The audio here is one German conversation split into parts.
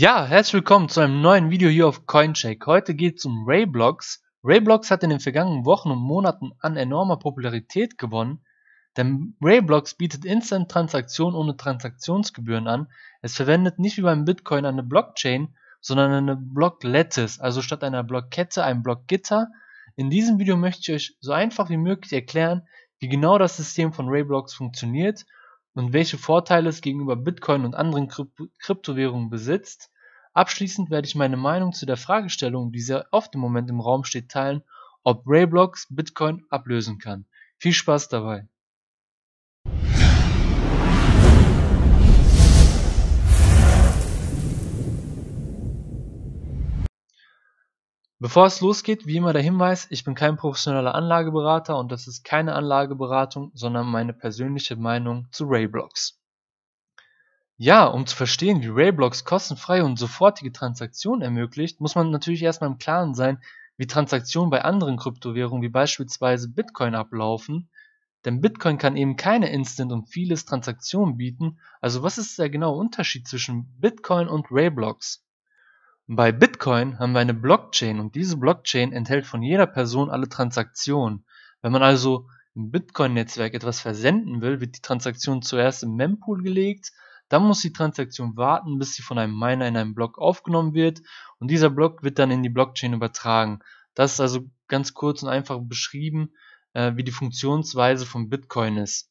Ja, herzlich willkommen zu einem neuen Video hier auf Coincheck. Heute geht es um Rayblox. Rayblox hat in den vergangenen Wochen und Monaten an enormer Popularität gewonnen, denn Rayblox bietet Instant-Transaktionen ohne Transaktionsgebühren an. Es verwendet nicht wie beim Bitcoin eine Blockchain, sondern eine Blocklattice, also statt einer Blockkette ein Blockgitter. In diesem Video möchte ich euch so einfach wie möglich erklären, wie genau das System von Rayblox funktioniert und welche Vorteile es gegenüber Bitcoin und anderen Kryp Kryptowährungen besitzt. Abschließend werde ich meine Meinung zu der Fragestellung, die sehr oft im Moment im Raum steht, teilen, ob Rayblocks Bitcoin ablösen kann. Viel Spaß dabei! Bevor es losgeht, wie immer der Hinweis, ich bin kein professioneller Anlageberater und das ist keine Anlageberatung, sondern meine persönliche Meinung zu Rayblox. Ja, um zu verstehen, wie Rayblox kostenfrei und sofortige Transaktionen ermöglicht, muss man natürlich erstmal im Klaren sein, wie Transaktionen bei anderen Kryptowährungen wie beispielsweise Bitcoin ablaufen, denn Bitcoin kann eben keine Instant und vieles Transaktionen bieten, also was ist der genaue Unterschied zwischen Bitcoin und Rayblox? Bei Bitcoin haben wir eine Blockchain und diese Blockchain enthält von jeder Person alle Transaktionen. Wenn man also im Bitcoin-Netzwerk etwas versenden will, wird die Transaktion zuerst im Mempool gelegt, dann muss die Transaktion warten, bis sie von einem Miner in einem Block aufgenommen wird und dieser Block wird dann in die Blockchain übertragen. Das ist also ganz kurz und einfach beschrieben, äh, wie die Funktionsweise von Bitcoin ist.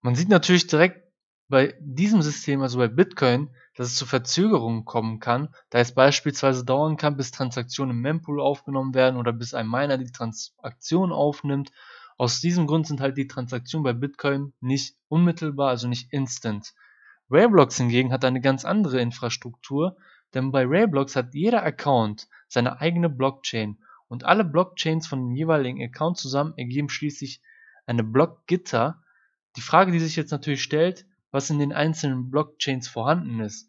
Man sieht natürlich direkt bei diesem System, also bei Bitcoin, dass es zu Verzögerungen kommen kann, da es beispielsweise dauern kann, bis Transaktionen im Mempool aufgenommen werden oder bis ein Miner die Transaktion aufnimmt. Aus diesem Grund sind halt die Transaktionen bei Bitcoin nicht unmittelbar, also nicht instant. Railblocks hingegen hat eine ganz andere Infrastruktur, denn bei Railblocks hat jeder Account seine eigene Blockchain und alle Blockchains von dem jeweiligen Account zusammen ergeben schließlich eine Blockgitter. Die Frage, die sich jetzt natürlich stellt, was in den einzelnen Blockchains vorhanden ist.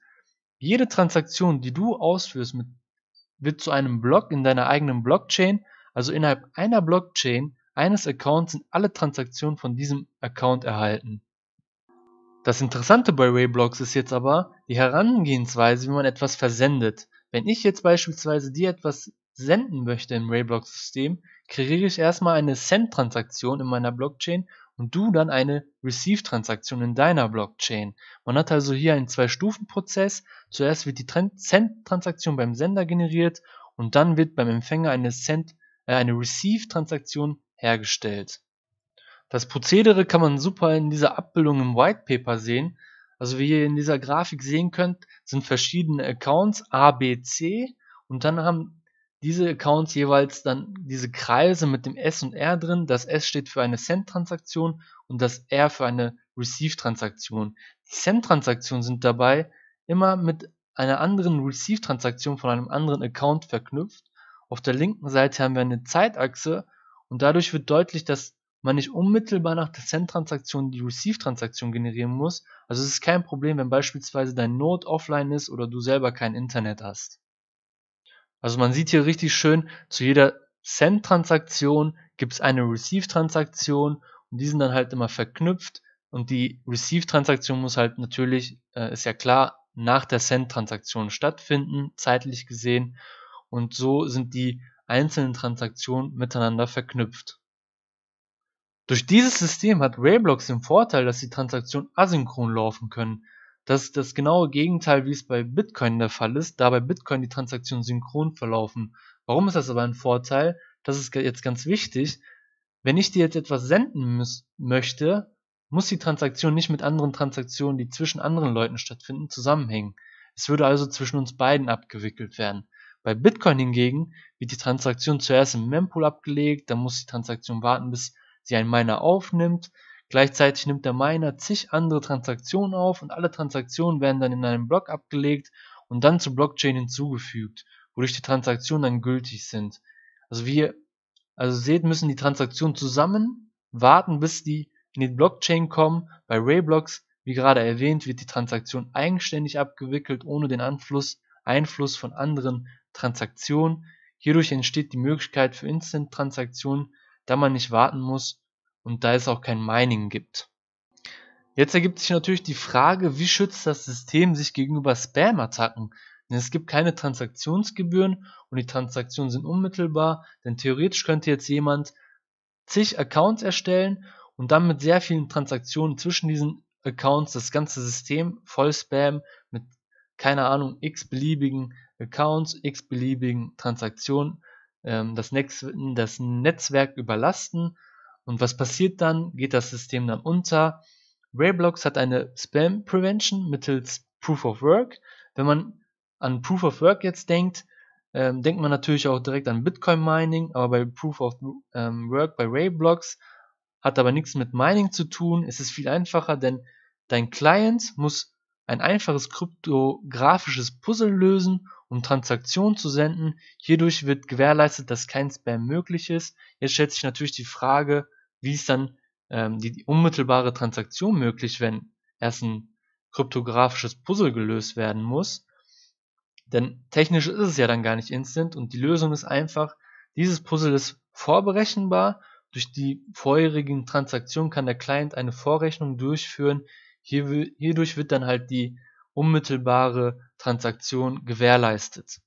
Jede Transaktion, die du ausführst, mit, wird zu einem Block in deiner eigenen Blockchain, also innerhalb einer Blockchain eines Accounts sind alle Transaktionen von diesem Account erhalten. Das Interessante bei Rayblocks ist jetzt aber die Herangehensweise, wie man etwas versendet. Wenn ich jetzt beispielsweise dir etwas senden möchte im rayblocks system kriege ich erstmal eine Send-Transaktion in meiner Blockchain und du dann eine Receive-Transaktion in deiner Blockchain. Man hat also hier einen Zwei-Stufen-Prozess. Zuerst wird die Send-Transaktion beim Sender generiert und dann wird beim Empfänger eine, äh, eine Receive-Transaktion hergestellt. Das Prozedere kann man super in dieser Abbildung im White Paper sehen. Also wie ihr in dieser Grafik sehen könnt, sind verschiedene Accounts A, B, C und dann haben diese Accounts jeweils dann diese Kreise mit dem S und R drin. Das S steht für eine Send-Transaktion und das R für eine Receive-Transaktion. Die Send-Transaktionen sind dabei immer mit einer anderen Receive-Transaktion von einem anderen Account verknüpft. Auf der linken Seite haben wir eine Zeitachse und dadurch wird deutlich, dass man nicht unmittelbar nach der Send-Transaktion die Receive-Transaktion generieren muss. Also es ist kein Problem, wenn beispielsweise dein Node offline ist oder du selber kein Internet hast. Also man sieht hier richtig schön, zu jeder Send-Transaktion gibt es eine Receive-Transaktion und die sind dann halt immer verknüpft und die Receive-Transaktion muss halt natürlich, äh, ist ja klar, nach der Send-Transaktion stattfinden, zeitlich gesehen. Und so sind die einzelnen Transaktionen miteinander verknüpft. Durch dieses System hat Rayblocks den Vorteil, dass die Transaktionen asynchron laufen können. Das ist das genaue Gegenteil, wie es bei Bitcoin der Fall ist, da bei Bitcoin die Transaktionen synchron verlaufen. Warum ist das aber ein Vorteil? Das ist jetzt ganz wichtig. Wenn ich dir jetzt etwas senden möchte, muss die Transaktion nicht mit anderen Transaktionen, die zwischen anderen Leuten stattfinden, zusammenhängen. Es würde also zwischen uns beiden abgewickelt werden. Bei Bitcoin hingegen wird die Transaktion zuerst im Mempool abgelegt, dann muss die Transaktion warten, bis sie ein Miner aufnimmt, Gleichzeitig nimmt der Miner zig andere Transaktionen auf und alle Transaktionen werden dann in einem Block abgelegt und dann zur Blockchain hinzugefügt, wodurch die Transaktionen dann gültig sind. Also wir, also seht, müssen die Transaktionen zusammen warten, bis die in die Blockchain kommen. Bei Rayblocks, wie gerade erwähnt, wird die Transaktion eigenständig abgewickelt, ohne den Einfluss, Einfluss von anderen Transaktionen. Hierdurch entsteht die Möglichkeit für Instant-Transaktionen, da man nicht warten muss, und da es auch kein Mining gibt. Jetzt ergibt sich natürlich die Frage, wie schützt das System sich gegenüber Spam-Attacken? Denn es gibt keine Transaktionsgebühren und die Transaktionen sind unmittelbar, denn theoretisch könnte jetzt jemand zig Accounts erstellen und dann mit sehr vielen Transaktionen zwischen diesen Accounts das ganze System voll Spam mit, keine Ahnung, x beliebigen Accounts, x beliebigen Transaktionen, ähm, das, Netz, das Netzwerk überlasten und was passiert dann? Geht das System dann unter? Railblocks hat eine Spam Prevention mittels Proof of Work. Wenn man an Proof of Work jetzt denkt, ähm, denkt man natürlich auch direkt an Bitcoin Mining, aber bei Proof of ähm, Work, bei Railblocks, hat aber nichts mit Mining zu tun. Es ist viel einfacher, denn dein Client muss ein einfaches kryptografisches Puzzle lösen, um Transaktionen zu senden. Hierdurch wird gewährleistet, dass kein Spam möglich ist. Jetzt stellt sich natürlich die Frage, wie ist dann ähm, die, die unmittelbare Transaktion möglich, wenn erst ein kryptografisches Puzzle gelöst werden muss? Denn technisch ist es ja dann gar nicht instant und die Lösung ist einfach, dieses Puzzle ist vorberechenbar. Durch die vorherigen Transaktionen kann der Client eine Vorrechnung durchführen. Hier, hierdurch wird dann halt die unmittelbare Transaktion gewährleistet.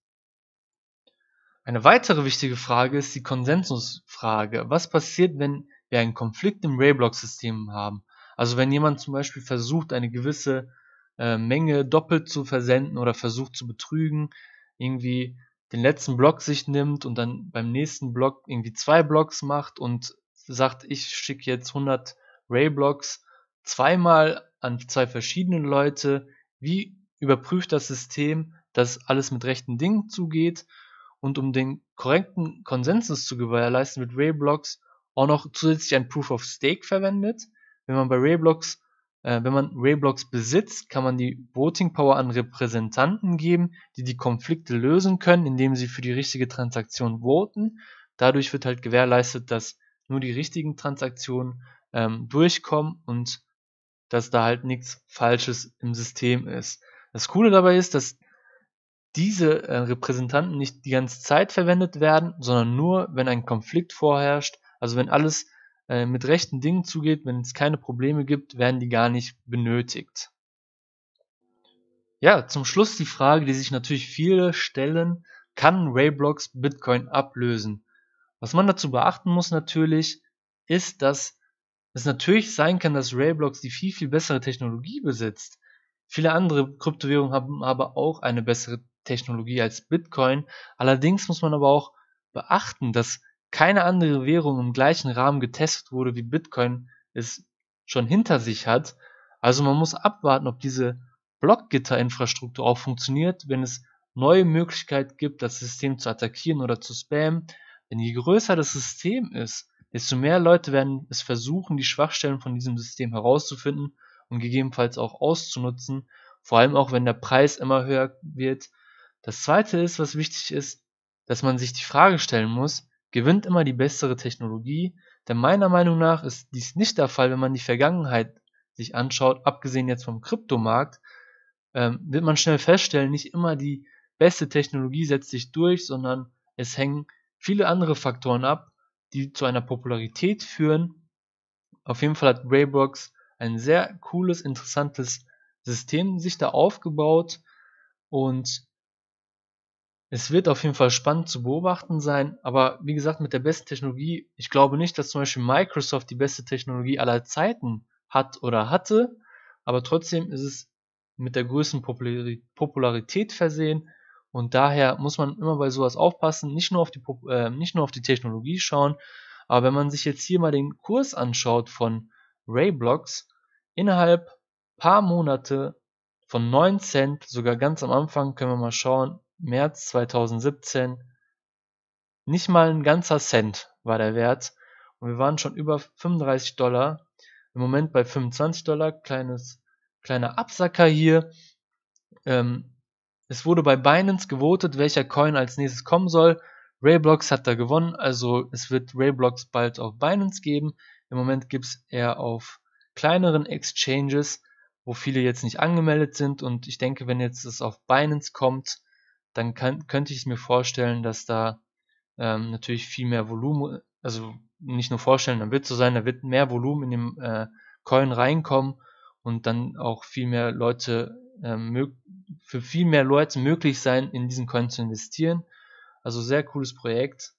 Eine weitere wichtige Frage ist die Konsensusfrage. Was passiert, wenn wir einen Konflikt im Rayblock-System haben. Also wenn jemand zum Beispiel versucht, eine gewisse äh, Menge doppelt zu versenden oder versucht zu betrügen, irgendwie den letzten Block sich nimmt und dann beim nächsten Block irgendwie zwei Blocks macht und sagt, ich schicke jetzt 100 Rayblocks zweimal an zwei verschiedene Leute. Wie überprüft das System, dass alles mit rechten Dingen zugeht? Und um den korrekten Konsensus zu gewährleisten, wird Rayblocks auch noch zusätzlich ein Proof of Stake verwendet. Wenn man bei Railblocks, äh, wenn man Railblocks besitzt, kann man die Voting Power an Repräsentanten geben, die die Konflikte lösen können, indem sie für die richtige Transaktion voten. Dadurch wird halt gewährleistet, dass nur die richtigen Transaktionen ähm, durchkommen und dass da halt nichts Falsches im System ist. Das Coole dabei ist, dass diese äh, Repräsentanten nicht die ganze Zeit verwendet werden, sondern nur, wenn ein Konflikt vorherrscht also wenn alles äh, mit rechten Dingen zugeht, wenn es keine Probleme gibt, werden die gar nicht benötigt. Ja, zum Schluss die Frage, die sich natürlich viele stellen, kann Rayblox Bitcoin ablösen? Was man dazu beachten muss natürlich, ist, dass es natürlich sein kann, dass Rayblox die viel, viel bessere Technologie besitzt. Viele andere Kryptowährungen haben aber auch eine bessere Technologie als Bitcoin. Allerdings muss man aber auch beachten, dass keine andere Währung im gleichen Rahmen getestet wurde wie Bitcoin es schon hinter sich hat. Also man muss abwarten, ob diese Blockgitter-Infrastruktur auch funktioniert, wenn es neue Möglichkeiten gibt, das System zu attackieren oder zu spammen. Denn je größer das System ist, desto mehr Leute werden es versuchen, die Schwachstellen von diesem System herauszufinden und gegebenenfalls auch auszunutzen, vor allem auch wenn der Preis immer höher wird. Das Zweite ist, was wichtig ist, dass man sich die Frage stellen muss, gewinnt immer die bessere Technologie, denn meiner Meinung nach ist dies nicht der Fall, wenn man die Vergangenheit sich anschaut, abgesehen jetzt vom Kryptomarkt, ähm, wird man schnell feststellen, nicht immer die beste Technologie setzt sich durch, sondern es hängen viele andere Faktoren ab, die zu einer Popularität führen. Auf jeden Fall hat Raybox ein sehr cooles, interessantes System sich da aufgebaut und es wird auf jeden Fall spannend zu beobachten sein, aber wie gesagt, mit der besten Technologie, ich glaube nicht, dass zum Beispiel Microsoft die beste Technologie aller Zeiten hat oder hatte, aber trotzdem ist es mit der größten Popularität versehen und daher muss man immer bei sowas aufpassen, nicht nur auf die, äh, nicht nur auf die Technologie schauen, aber wenn man sich jetzt hier mal den Kurs anschaut von Rayblocks, innerhalb paar Monate von 9 Cent, sogar ganz am Anfang können wir mal schauen, März 2017 nicht mal ein ganzer Cent war der Wert und wir waren schon über 35 Dollar. Im Moment bei 25 Dollar, kleines, kleiner Absacker hier. Ähm, es wurde bei Binance gewotet, welcher Coin als nächstes kommen soll. Rayblox hat da gewonnen, also es wird Rayblox bald auf Binance geben. Im Moment gibt es eher auf kleineren Exchanges, wo viele jetzt nicht angemeldet sind und ich denke, wenn jetzt es auf Binance kommt, dann kann, könnte ich es mir vorstellen, dass da ähm, natürlich viel mehr Volumen, also nicht nur vorstellen, dann wird so sein, da wird mehr Volumen in dem äh, Coin reinkommen und dann auch viel mehr Leute, äh, für viel mehr Leute möglich sein, in diesen Coin zu investieren. Also sehr cooles Projekt.